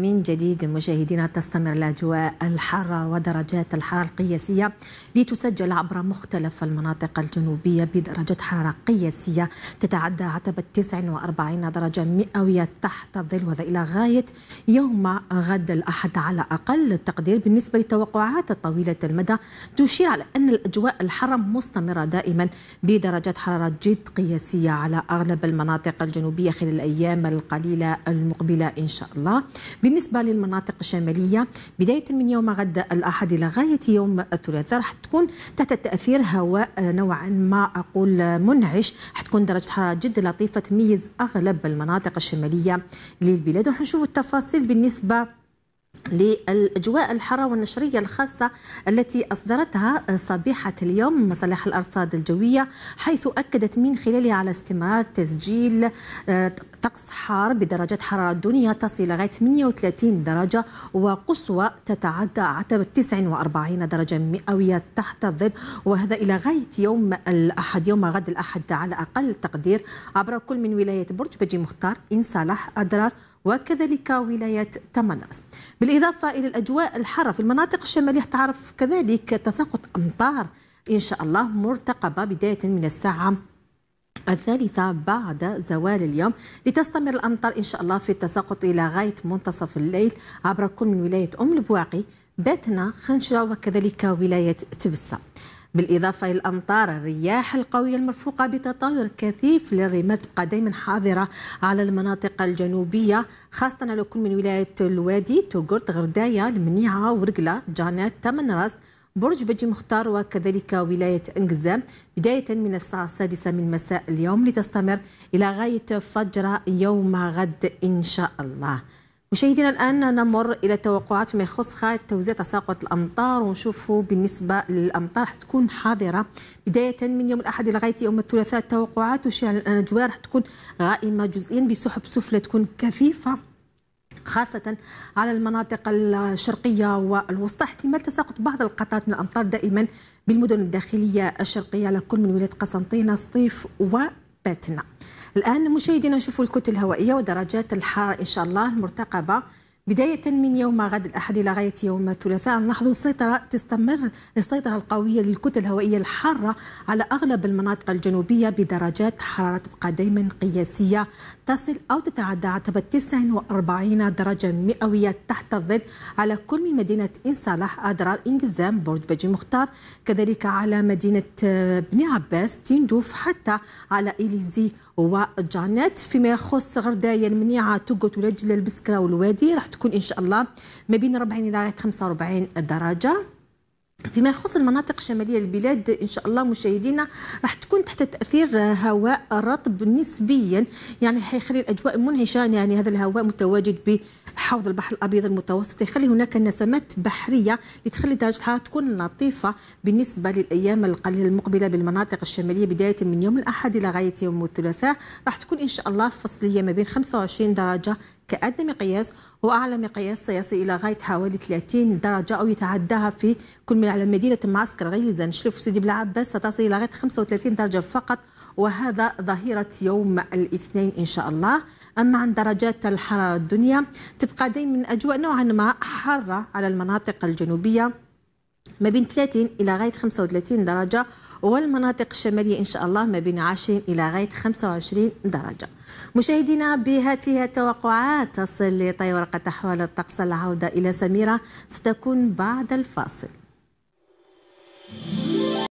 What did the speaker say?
من جديد مشاهدينا تستمر الأجواء الحارة ودرجات الحرارة القياسية لتسجل عبر مختلف المناطق الجنوبية بدرجة حرارة قياسية تتعدى عتبة 49 درجة مئوية تحت الظل وهذا إلى غاية يوم غد الأحد على أقل التقدير بالنسبة للتوقعات الطويلة المدى تشير على أن الأجواء الحارة مستمرة دائما بدرجات حرارة جد قياسية على أغلب المناطق الجنوبية خلال الأيام القليلة المقبلة إن شاء الله بالنسبة للمناطق الشمالية بداية من يوم غد الأحد إلى غاية يوم الثلاثاء راح تكون تحت تأثير هواء نوعا ما أقول منعش راح تكون درجة حرارة جد لطيفة تميز أغلب المناطق الشمالية للبلاد وحنشوف التفاصيل بالنسبة للأجواء الحارة والنشرية الخاصة التي أصدرتها صبيحة اليوم مصالح الأرصاد الجوية حيث أكدت من خلالها على استمرار تسجيل آه، طقس حار بدرجات حرارة الدنيا تصل لغاية 38 درجة وقصوى تتعدى عتبة 49 درجة مئوية تحت الظل وهذا إلى غاية يوم الأحد يوم غد الأحد على أقل تقدير عبر كل من ولاية برج بجي مختار إن صالح أدرار وكذلك ولاية تمناس بالإضافة إلى الأجواء الحارة في المناطق الشمالية تعرف كذلك تساقط أمطار إن شاء الله مرتقبة بداية من الساعة الثالثة بعد زوال اليوم لتستمر الأمطار إن شاء الله في التساقط إلى غاية منتصف الليل عبر كل من ولاية أم البواقي باتنا خنشرة وكذلك ولاية تبسة بالإضافة إلى الأمطار الرياح القوية المرفوقة بتطاير كثيف للرمال تبقى دائما حاضرة على المناطق الجنوبية خاصة على كل من ولاية الوادي توغرت غرداية المنيعة ورقلة جانات تمنراس برج بجي مختار وكذلك ولاية انقزام بداية من الساعة السادسة من مساء اليوم لتستمر إلى غاية فجر يوم غد إن شاء الله مشاهدينا الآن نمر إلى التوقعات فيما يخص خارطة توزيع تساقط الأمطار ونشوفوا بالنسبة للأمطار حتكون حاضرة بداية من يوم الأحد لغاية يوم الثلاثاء التوقعات تشير أن الأجواء راح تكون غائمة جزئيا بسحب سفلى تكون كثيفة خاصة على المناطق الشرقية والوسطى احتمال تساقط بعض القطعات من الأمطار دائما بالمدن الداخلية الشرقية على كل من ولاية قسنطينة سطيف وباتنا الآن مشاهدينا نشوفوا الكتل الهوائية ودرجات الحرارة إن شاء الله المرتقبة بداية من يوم غد الأحد إلى غاية يوم الثلاثاء نلاحظ السيطرة تستمر السيطرة القوية للكتل الهوائية الحارة على أغلب المناطق الجنوبية بدرجات حرارة تبقى دائما قياسية تصل أو تتعدى عتبة 49 درجة مئوية تحت الظل على كل مدينة إن صالح أدرار إنجزام برج بجي مختار كذلك على مدينة بني عباس تندوف حتى على إليزي وجانات فيما يخص غردايا المنيعه توقت ولجله البسكره والوادي راح تكون ان شاء الله ما بين 40 الى 45 درجه فيما يخص المناطق الشماليه للبلاد ان شاء الله مشاهدينا راح تكون تحت تاثير هواء رطب نسبيا يعني حيخلي الاجواء منعشه يعني هذا الهواء متواجد ب حوض البحر الابيض المتوسط يخلي هناك نسمات بحريه لتخلي درجه الحراره تكون لطيفه بالنسبه للايام القليله المقبله بالمناطق الشماليه بدايه من يوم الاحد الى غايه يوم الثلاثاء راح تكون ان شاء الله فصليه ما بين 25 درجه كأدنى مقياس وأعلى مقياس سيصل إلى غاية حوالي 30 درجة أو يتعداها في كل من على مدينة معسكر غير سيدي وسيدي بلعباس ستصل إلى غاية 35 درجة فقط وهذا ظهيرة يوم الاثنين إن شاء الله أما عن درجات الحرارة الدنيا تبقى دائما أجواء نوعا ما حارة على المناطق الجنوبية ما بين 30 إلى غاية 35 درجة والمناطق الشمالية إن شاء الله ما بين 20 إلى غاية 25 درجة مشاهدينا بهذه التوقعات تصل لطي ورقة أحوال الطقس العودة إلى سميرة ستكون بعد الفاصل